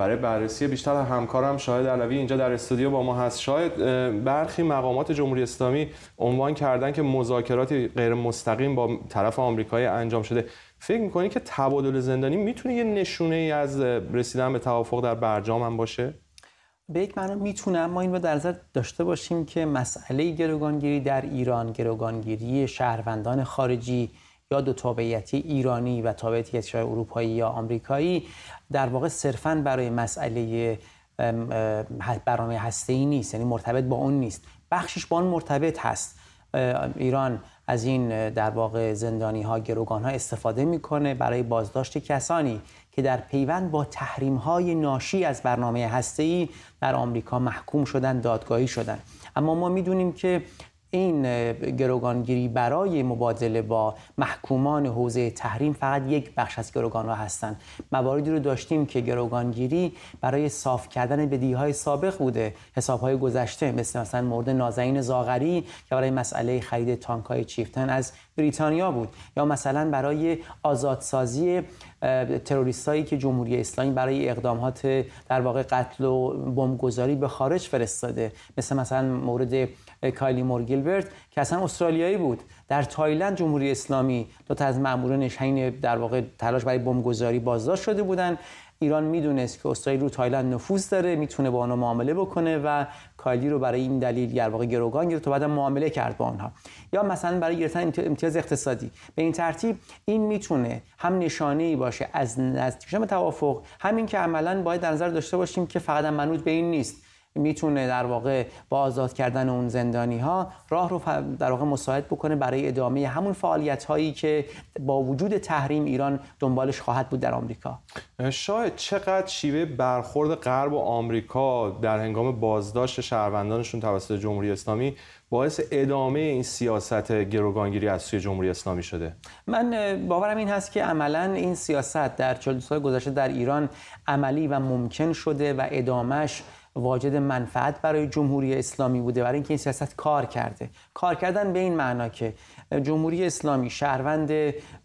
برای بررسی بیشتر همکارم شاهد علوی اینجا در استودیو با ما هست شاید برخی مقامات جمهوری اسلامی عنوان کردن که مذاکرات غیر مستقیم با طرف آمریکایی انجام شده فکر میکنی که تبادل زندانی میتونه یه نشونه ای از رسیدن به توافق در برجام هم باشه به یک معنا میتونم ما این رو در نظر داشته باشیم که مسئله گروگانگیری در ایران گروگانگیری شهروندان خارجی یا دو تابعیتی ایرانی و تابعیتی کشور اروپایی یا آمریکایی در واقع صرفا برای مسئله برنامه هسته ای نیست یعنی مرتبط با اون نیست بخشش با اون مرتبط هست ایران از این در واقع زندانی ها ها استفاده میکنه برای بازداشت کسانی که در پیوند با تحریم های ناشی از برنامه هسته ای در آمریکا محکوم شدن دادگاهی شدن اما ما میدونیم که این گروگانگیری برای مبادله با محکومان حوزه تحریم فقط یک بخش از گروگان را هستند مواردی رو داشتیم که گروگانگیری برای صاف کردن بدیهای سابق بوده حساب گذشته مثل مثلا مورد نازنین زاغری که برای مسئله خرید تانک چیفتن از بریتانیا بود یا مثلا برای آزادسازی هایی که جمهوری اسلامی برای اقدامات در واقع قتل و بمبگذاری به خارج فرستاده مثل مثلا مورد کایلی مورگیلبرت که اصلا استرالیایی بود در تایلند جمهوری اسلامی دو تا از مامورانش نشین در واقع تلاش برای بمبگذاری بازداشت شده بودند ایران میدونست که استرالیا رو تایلند نفوذ داره میتونه با آنها معامله بکنه و کایلی رو برای این دلیل در واقع گروگان گرفت و بعد معامله کرد با آنها یا مثلا برای گرفتن امتیاز اقتصادی به این ترتیب این میتونه هم نشانه ای باشه از نزدیک توافق همین که عملا باید در نظر داشته باشیم که فقط منوط به این نیست میتونه در واقع با آزاد کردن اون زندانی ها راه رو در واقع مساعد بکنه برای ادامه همون فعالیت هایی که با وجود تحریم ایران دنبالش خواهد بود در آمریکا شاید چقدر شیوه برخورد غرب و آمریکا در هنگام بازداشت شهروندانشون توسط جمهوری اسلامی باعث ادامه این سیاست گروگانگیری از سوی جمهوری اسلامی شده من باورم این هست که عملا این سیاست در چند سال گذشته در ایران عملی و ممکن شده و ادامش واجد منفعت برای جمهوری اسلامی بوده برای اینکه این سیاست کار کرده کار کردن به این معنا که جمهوری اسلامی شهروند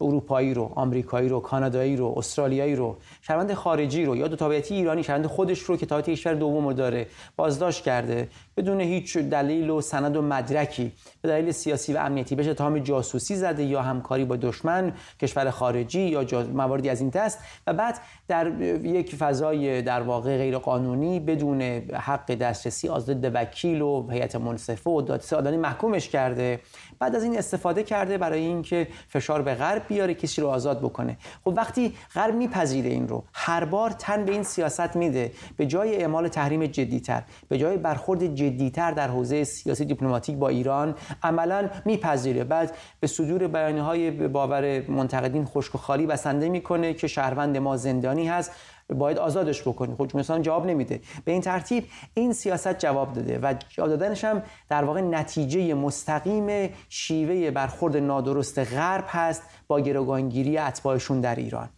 اروپایی رو آمریکایی رو کانادایی رو استرالیایی رو شهروند خارجی رو یا دو تابعیتی ایرانی شهروند خودش رو که تابعیت کشور دوم رو داره بازداشت کرده بدون هیچ دلیل و سند و مدرکی به دلیل سیاسی و امنیتی بشه تام جاسوسی زده یا همکاری با دشمن کشور خارجی یا مواردی از این دست و بعد در یک فضای در واقع غیر قانونی بدون حق دسترسی آزاد به وکیل و هیئت منصفه و دادسه آدانی محکومش کرده بعد از این استفاده کرده برای اینکه فشار به غرب بیاره کسی رو آزاد بکنه خب وقتی غرب میپذیره این رو هر بار تن به این سیاست میده به جای اعمال تحریم جدیتر به جای برخورد جدیتر در حوزه سیاسی دیپلماتیک با ایران عملا میپذیره بعد به صدور بیانیه‌های باور منتقدین خشک و خالی بسنده میکنه که شهروند ما زندانی هست باید آزادش بکنیم خب جمهوری جواب نمیده به این ترتیب این سیاست جواب داده و جواب دادنش هم در واقع نتیجه مستقیم شیوه برخورد نادرست غرب هست با گروگانگیری اتباعشون در ایران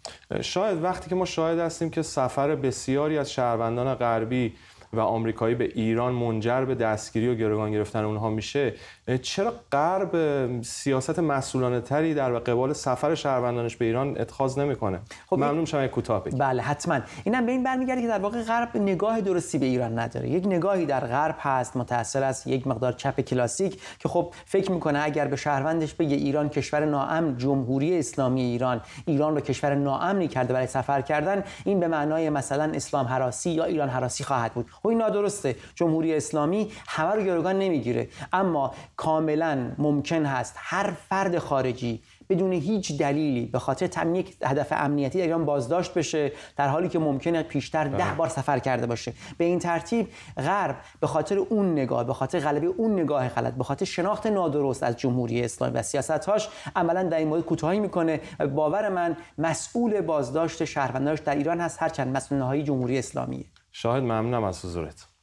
شاید وقتی که ما شاهد هستیم که سفر بسیاری از شهروندان غربی و آمریکایی به ایران منجر به دستگیری و گروگان گرفتن اونها میشه چرا غرب سیاست مسئولانه تری در قبال سفر شهروندانش به ایران اتخاذ نمیکنه خب ممنون شما یک کوتاه بله حتما اینم به این برمیگرده که در واقع غرب نگاه درستی به ایران نداره یک نگاهی در غرب هست متأثر از یک مقدار چپ کلاسیک که خب فکر میکنه اگر به شهروندش بگه ایران کشور ناامن جمهوری اسلامی ایران ایران رو کشور ناامنی کرده برای سفر کردن این به معنای مثلا اسلام حراسی یا ایران حراسی خواهد بود خب این نادرسته جمهوری اسلامی همه رو نمیگیره اما کاملا ممکن هست هر فرد خارجی بدون هیچ دلیلی به خاطر تم یک هدف امنیتی در ایران بازداشت بشه در حالی که ممکنه پیشتر ده بار سفر کرده باشه به این ترتیب غرب به خاطر اون نگاه به خاطر غلبه اون نگاه غلط به خاطر شناخت نادرست از جمهوری اسلامی و سیاستهاش عملا در این مورد کوتاهی میکنه باور من مسئول بازداشت شهرونداش در ایران هست هرچند مسئول جمهوری اسلامیه شاهد ممنونم از حضورت